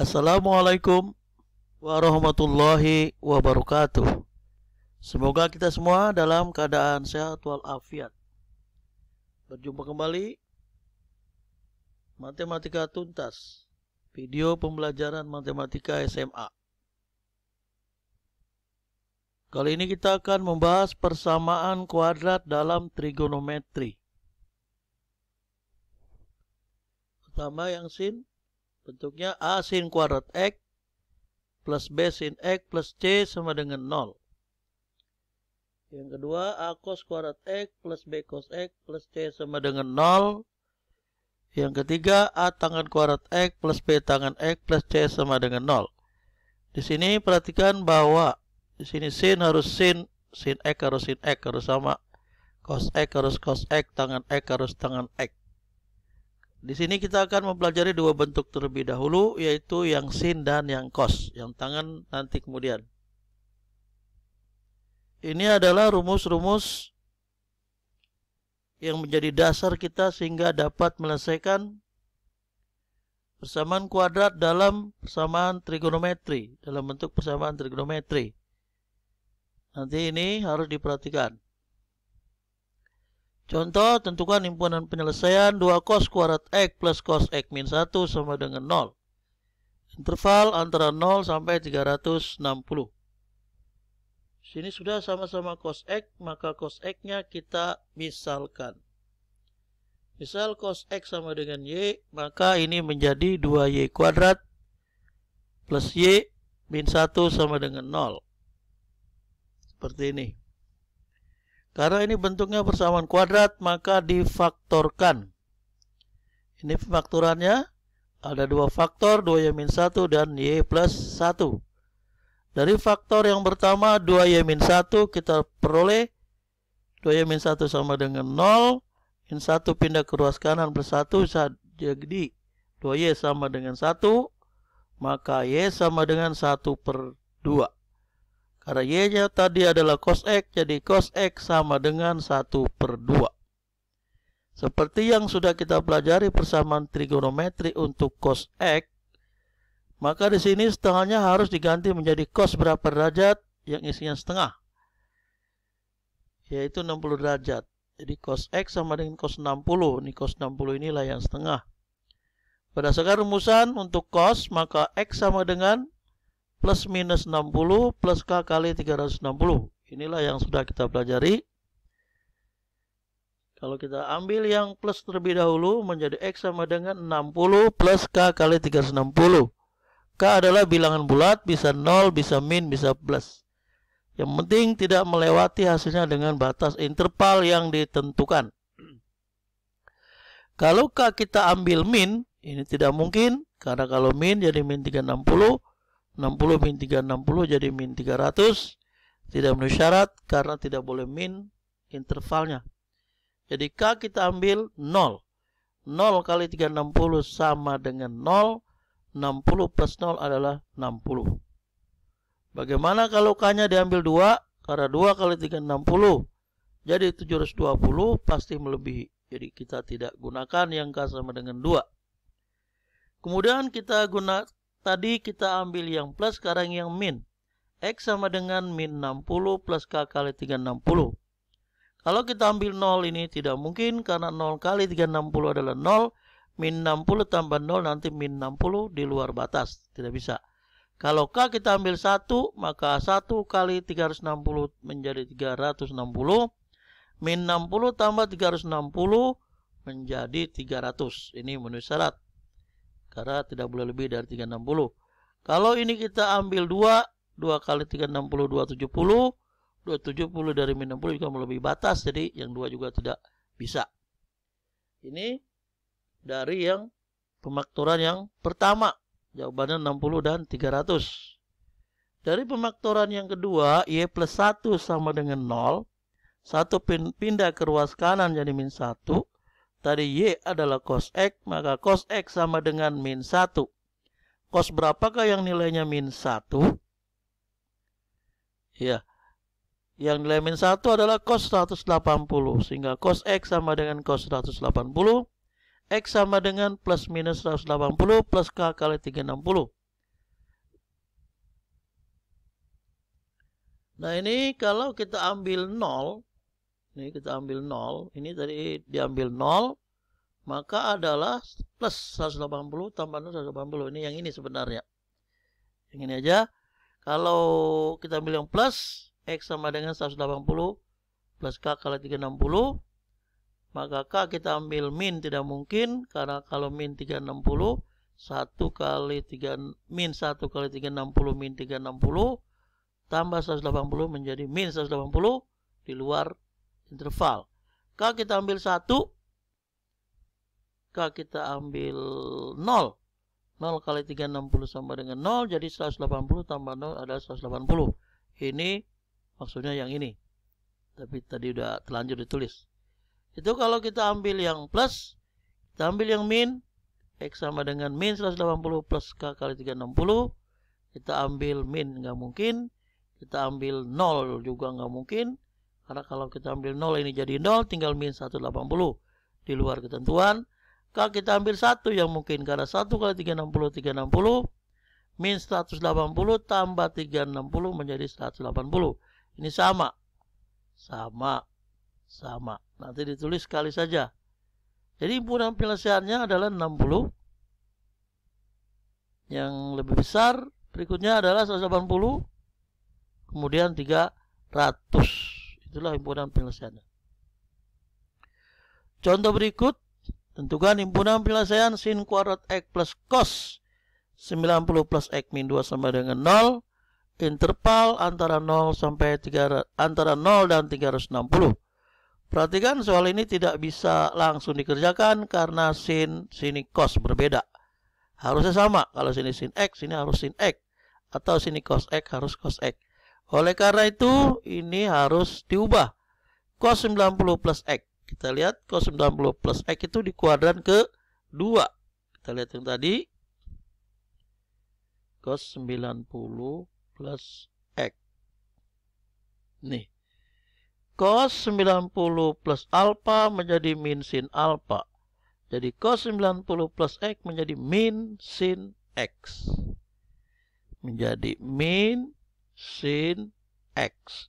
Assalamualaikum warahmatullahi wabarakatuh. Semoga kita semua dalam keadaan sehat walafiat. Berjumpa kembali Matematika Tuntas, video pembelajaran matematika SMA. Kali ini kita akan membahas persamaan kuadrat dalam trigonometri. Pertama yang sin Bentuknya A sin kuadrat X plus B sin X plus C sama dengan 0. Yang kedua, A cos kuadrat X plus B cos X plus C sama dengan 0. Yang ketiga, A tangan kuadrat X plus B tangan X plus C sama dengan 0. Di sini perhatikan bahwa di sini sin harus sin, sin X harus sin X harus sama. Cos X harus cos X, tangan X harus tangan X. Di sini kita akan mempelajari dua bentuk terlebih dahulu, yaitu yang sin dan yang cos, yang tangan nanti kemudian. Ini adalah rumus-rumus yang menjadi dasar kita sehingga dapat menyelesaikan persamaan kuadrat dalam persamaan trigonometri, dalam bentuk persamaan trigonometri. Nanti ini harus diperhatikan. Contoh, tentukan himpunan penyelesaian 2 cos kuadrat X plus cos X min 1 sama dengan 0. Interval antara 0 sampai 360. Sini sudah sama-sama cos X, maka cos X-nya kita misalkan. Misal cos X sama dengan Y, maka ini menjadi 2Y kuadrat plus Y min 1 sama dengan 0. Seperti ini. Karena ini bentuknya persamaan kuadrat, maka difaktorkan. Ini faktorannya ada dua faktor, 2y 1 dan y plus 1. Dari faktor yang pertama 2y 1 kita peroleh 2y 1 sama dengan 0, min 1 pindah ke ruas kanan plus 1 jadi 2y sama dengan 1, maka y sama dengan 1 per 2. Karena Y-nya tadi adalah cos X, jadi cos X sama dengan 1 per 2. Seperti yang sudah kita pelajari persamaan trigonometri untuk cos X, maka di sini setengahnya harus diganti menjadi cos berapa derajat yang isinya setengah, yaitu 60 derajat. Jadi cos X sama dengan cos 60, ini cos 60 inilah yang setengah. Berdasarkan rumusan untuk cos, maka X sama dengan plus minus 60 plus K kali 360. Inilah yang sudah kita pelajari. Kalau kita ambil yang plus terlebih dahulu menjadi X sama dengan 60 plus K kali 360. K adalah bilangan bulat, bisa 0, bisa min, bisa plus. Yang penting tidak melewati hasilnya dengan batas interval yang ditentukan. Kalau K kita ambil min, ini tidak mungkin. Karena kalau min jadi min 360, 60 min 360 jadi min 300 tidak memenuhi syarat karena tidak boleh min intervalnya. Jadi K kita ambil 0. 0 kali 360 sama dengan 0. 60 plus 0 adalah 60. Bagaimana kalau K-nya diambil 2? Karena 2 kali 360. Jadi 720 pasti melebihi. Jadi kita tidak gunakan yang K sama dengan 2. Kemudian kita gunakan Tadi kita ambil yang plus, sekarang yang min. X sama dengan min 60 plus K kali 360. Kalau kita ambil 0 ini tidak mungkin karena 0 kali 360 adalah 0. Min 60 tambah 0 nanti min 60 di luar batas. Tidak bisa. Kalau K kita ambil 1, maka 1 kali 360 menjadi 360. Min 60 tambah 360 menjadi 300. Ini menu syarat karena tidak boleh lebih dari 360. Kalau ini kita ambil 2, 2 kali 360 270, 270 dari min 60 juga melebihi batas, jadi yang 2 juga tidak bisa. Ini dari yang pemaktoran yang pertama, jawabannya 60 dan 300. Dari pemaktoran yang kedua, Y plus 1 sama dengan 0, 1 pindah ke ruas kanan jadi min 1, Tadi Y adalah cos X, maka cos X sama dengan min 1. Cos berapakah yang nilainya min 1? Ya, yang nilai min 1 adalah cos 180. Sehingga cos X sama dengan cos 180. X sama dengan plus minus 180 plus K kali 360. Nah ini kalau kita ambil 0 ini kita ambil 0 ini tadi diambil 0 maka adalah plus 180 tambah 180 ini yang ini sebenarnya yang ini aja kalau kita ambil yang plus X sama dengan 180 plus K kali 360 maka K kita ambil min tidak mungkin karena kalau min 360 1 kali 3 min 1 kali 360 min 360 tambah 180 menjadi min 180 di luar interval. K kita ambil 1, K kita ambil 0. 0 kali 360 sama dengan 0, jadi 180 tambah 0 adalah 180. Ini maksudnya yang ini. Tapi tadi udah telanjur ditulis. Itu kalau kita ambil yang plus, kita ambil yang min, X sama dengan min 180 plus K kali 360. Kita ambil min nggak mungkin. Kita ambil 0 juga nggak mungkin. Karena kalau kita ambil 0 ini jadi 0 tinggal min 180 di luar ketentuan. Kalau kita ambil 1 yang mungkin karena 1 kali 360 360 min 180 tambah 360 menjadi 180. Ini sama. Sama. Sama. Nanti ditulis sekali saja. Jadi impunan penyelesaiannya adalah 60. Yang lebih besar berikutnya adalah 180 kemudian 300. Itulah himpunan penyelesaian. Contoh berikut, tentukan himpunan penyelesaian sin kuadrat x plus cos 90 plus x min 2 sama dengan 0 interval antara 0 sampai 3 antara 0 dan 360. Perhatikan soal ini tidak bisa langsung dikerjakan karena sin sini cos berbeda. Harusnya sama. Kalau sini sin x, sini harus sin x atau sini cos x harus cos x. Oleh karena itu, ini harus diubah. Cos 90 plus X. Kita lihat cos 90 plus X itu di kuadran ke 2. Kita lihat yang tadi. Cos 90 plus X. Nih. Cos 90 plus alpha menjadi min sin alpha Jadi cos 90 plus X menjadi min sin X. Menjadi min sin x.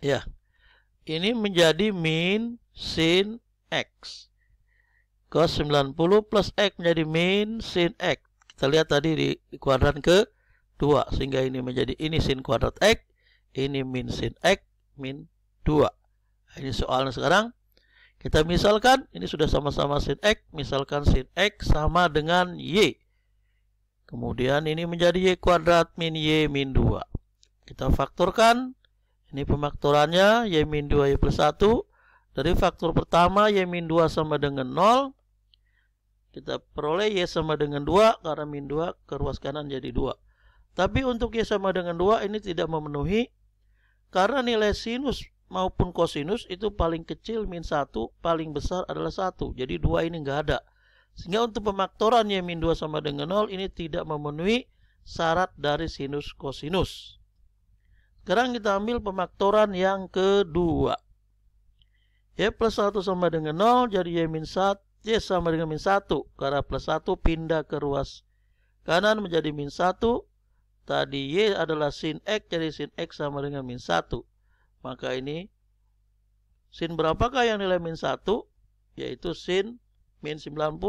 Ya, ini menjadi min sin x. Cos 90 plus x menjadi min sin x. Kita lihat tadi di kuadran ke 2. Sehingga ini menjadi ini sin kuadrat x, ini min sin x, min 2. Nah, ini soalnya sekarang. Kita misalkan, ini sudah sama-sama sin x. Misalkan sin x sama dengan y. Kemudian ini menjadi Y kuadrat min Y min 2. Kita faktorkan. Ini pemaktorannya Y min 2 Y plus 1. Dari faktor pertama Y min 2 sama dengan 0. Kita peroleh Y sama dengan 2 karena min 2 ke ruas kanan jadi 2. Tapi untuk Y sama dengan 2 ini tidak memenuhi. Karena nilai sinus maupun kosinus itu paling kecil min 1, paling besar adalah 1. Jadi 2 ini nggak ada. Sehingga untuk pemaktoran yang min 2 sama dengan 0 ini tidak memenuhi syarat dari sinus kosinus. Sekarang kita ambil pemaktoran yang kedua. Y plus 1 sama dengan 0 jadi Y min 1 Y sama dengan min 1 karena plus 1 pindah ke ruas kanan menjadi min 1 tadi Y adalah sin X jadi sin X sama dengan min 1 maka ini sin berapakah yang nilai min 1 yaitu sin min 90.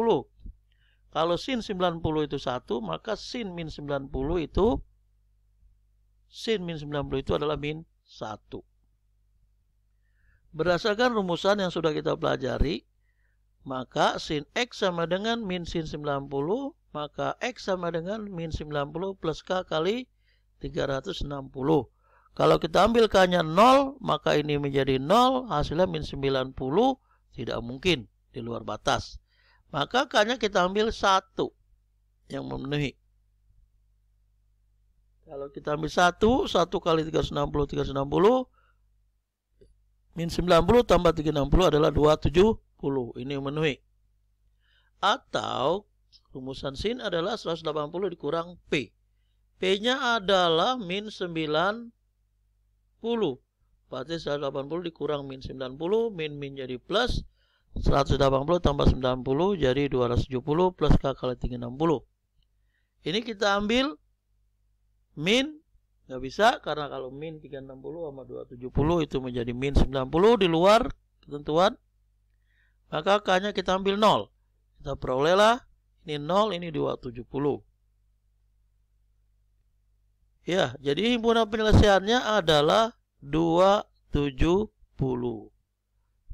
Kalau sin 90 itu 1, maka sin min 90 itu sin min 90 itu adalah min 1. Berdasarkan rumusan yang sudah kita pelajari, maka sin x sama dengan min sin 90, maka x sama dengan min 90 plus k kali 360. Kalau kita ambil k-nya 0, maka ini menjadi 0, hasilnya min 90, tidak mungkin di luar batas. Maka hanya kita ambil satu yang memenuhi. Kalau kita ambil satu, satu kali 360, 360, min 90 tambah 360 adalah 270. Ini memenuhi. Atau rumusan sin adalah 180 dikurang P. P-nya adalah min 90. Berarti 180 dikurang min 90, min min jadi plus 180 tambah 90 jadi 270 plus K kali tinggi Ini kita ambil min nggak bisa karena kalau min 360 sama 270 itu menjadi min 90 di luar ketentuan maka k-nya kita ambil 0 kita perolehlah ini 0 ini 270 ya jadi himpunan penyelesaiannya adalah 270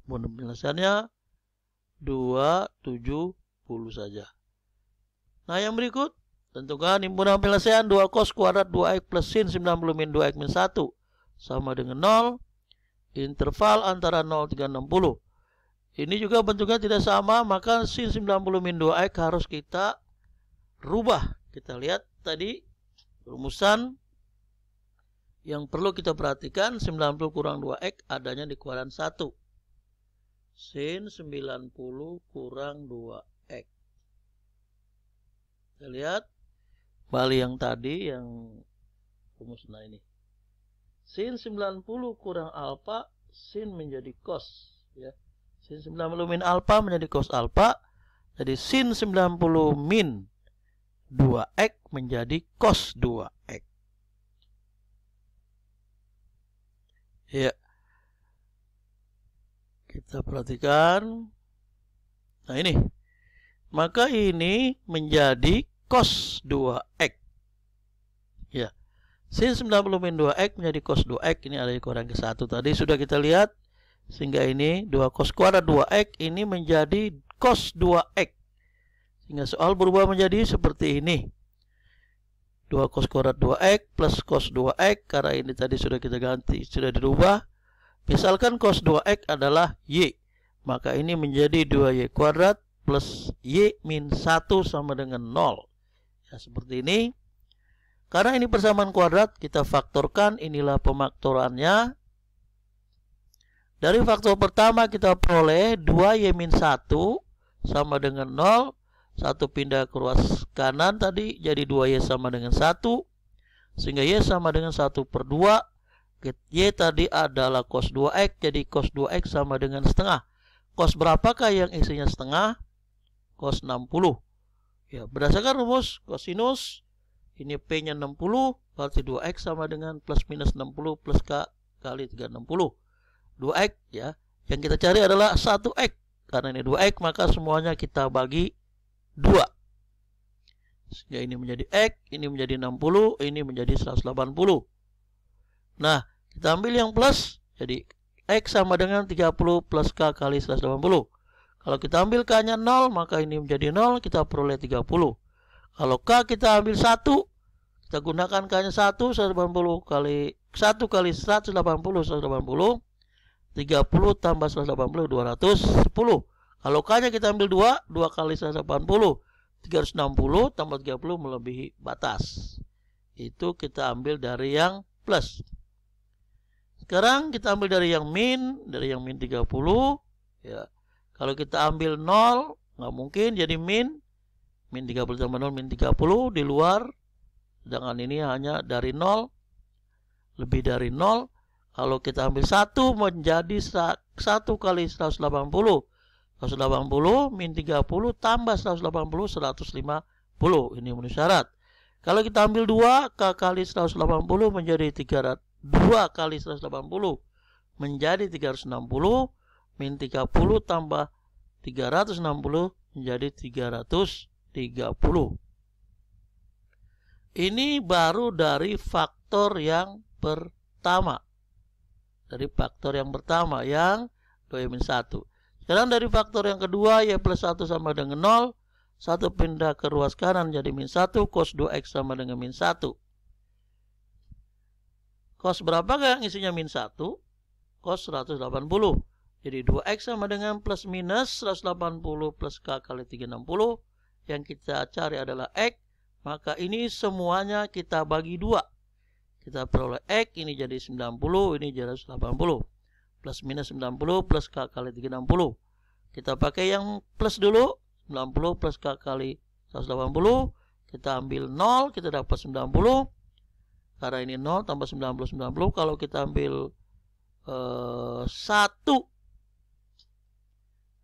himpunan penyelesaiannya 270 saja. Nah, yang berikut tentukan himpunan penyelesaian 2 cos kuadrat 2x plus sin 90 min 2x min 1 sama dengan 0 interval antara 0 60. Ini juga bentuknya tidak sama, maka sin 90 min 2x harus kita rubah. Kita lihat tadi rumusan yang perlu kita perhatikan 90 kurang 2x adanya di kuadran 1. Sin 90 kurang 2X. Kita lihat. Balik yang tadi yang rumus nah ini. Sin 90 kurang alfa, sin menjadi cos. Ya. Sin 90 min alfa menjadi cos alfa. Jadi sin 90 min 2x menjadi cos 2x. Ya. Kita perhatikan. Nah ini. Maka ini menjadi cos 2x. Ya. Sin 90 min 2x menjadi cos 2x. Ini ada di koran ke-1 tadi. Sudah kita lihat. Sehingga ini 2 cos kuadrat 2x ini menjadi cos 2x. Sehingga soal berubah menjadi seperti ini. 2 cos kuadrat 2x plus cos 2x. Karena ini tadi sudah kita ganti. Sudah dirubah. Misalkan cos 2x adalah y, maka ini menjadi 2y kuadrat plus y min 1 sama dengan 0. Ya, seperti ini. Karena ini persamaan kuadrat, kita faktorkan, inilah pemaktorannya. Dari faktor pertama kita peroleh 2y min 1 sama dengan 0. 1 pindah ke ruas kanan tadi, jadi 2y sama dengan 1. Sehingga y sama dengan 1 per 2 bangkit. Y tadi adalah cos 2X, jadi cos 2X sama dengan setengah. Cos berapakah yang isinya setengah? Cos 60. Ya, berdasarkan rumus kosinus, ini P-nya 60, berarti 2X sama dengan plus minus 60 plus K kali 360. 2X ya, yang kita cari adalah 1X. Karena ini 2X, maka semuanya kita bagi 2 sehingga ini menjadi X, ini menjadi 60, ini menjadi 180. Nah, kita ambil yang plus, jadi X sama dengan 30 plus K kali 180. Kalau kita ambil K-nya 0, maka ini menjadi 0, kita peroleh 30. Kalau K kita ambil 1, kita gunakan K-nya 1, 180 kali 1 kali 180, 180. 30 tambah 180, 210. Kalau K-nya kita ambil 2, 2 kali 180. 360 tambah 30 melebihi batas. Itu kita ambil dari yang plus. Sekarang kita ambil dari yang min, dari yang min 30. Ya. Kalau kita ambil 0, nggak mungkin jadi min. Min 30 tambah 0, min 30 di luar. Sedangkan ini hanya dari 0. Lebih dari 0. Kalau kita ambil 1 menjadi 1 kali 180. 180 min 30 tambah 180 150. Ini menu syarat. Kalau kita ambil 2 K kali 180 menjadi 300 2 kali 180 menjadi 360 min 30 tambah 360 menjadi 330 ini baru dari faktor yang pertama dari faktor yang pertama yang 2 min 1 sekarang dari faktor yang kedua y plus 1 sama dengan 0 1 pindah ke ruas kanan jadi min 1 cos 2x sama dengan min 1 Kos berapa Kang? Isinya min 1. Kos 180. Jadi 2X sama dengan plus minus 180 plus K kali 360. Yang kita cari adalah X. Maka ini semuanya kita bagi 2. Kita peroleh X, ini jadi 90, ini jadi 180. Plus minus 90 plus K kali 360. Kita pakai yang plus dulu. 90 plus K kali 180. Kita ambil 0, kita dapat 90 karena ini 0 tambah 90 90 kalau kita ambil eh, 1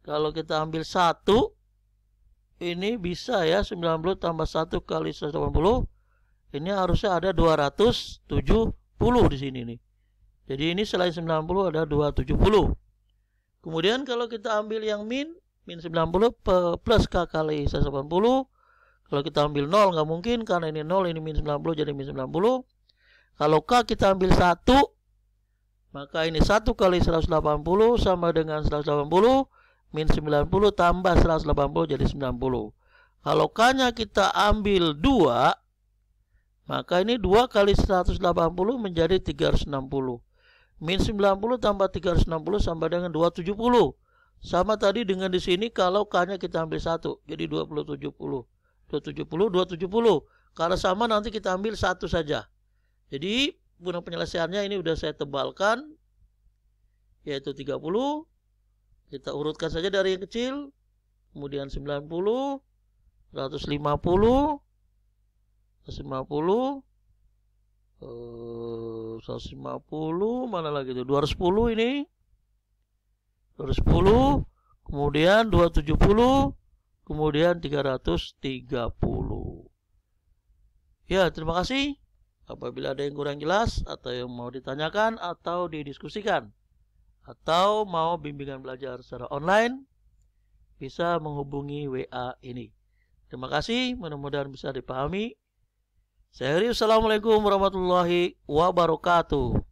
kalau kita ambil 1 ini bisa ya 90 tambah 1 kali 180 ini harusnya ada 270 di sini nih jadi ini selain 90 ada 270 kemudian kalau kita ambil yang min min 90 plus k kali 180 kalau kita ambil 0 nggak mungkin karena ini 0 ini min 90 jadi min 90 kalau K kita ambil 1, maka ini 1 kali 180 sama dengan 180, min 90 tambah 180 jadi 90. Kalau K-nya kita ambil 2, maka ini 2 kali 180 menjadi 360. Min 90 tambah 360 sama dengan 270. Sama tadi dengan di sini kalau K-nya kita ambil 1, jadi 270 270, 270. Kalau sama nanti kita ambil satu saja. Jadi guna penyelesaiannya ini sudah saya tebalkan yaitu 30 kita urutkan saja dari yang kecil kemudian 90 150 150 150 mana lagi itu 210 ini 210 kemudian 270 kemudian 330 ya terima kasih apabila ada yang kurang jelas atau yang mau ditanyakan atau didiskusikan atau mau bimbingan belajar secara online bisa menghubungi WA ini. Terima kasih, mudah-mudahan bisa dipahami. Saya Assalamualaikum warahmatullahi wabarakatuh.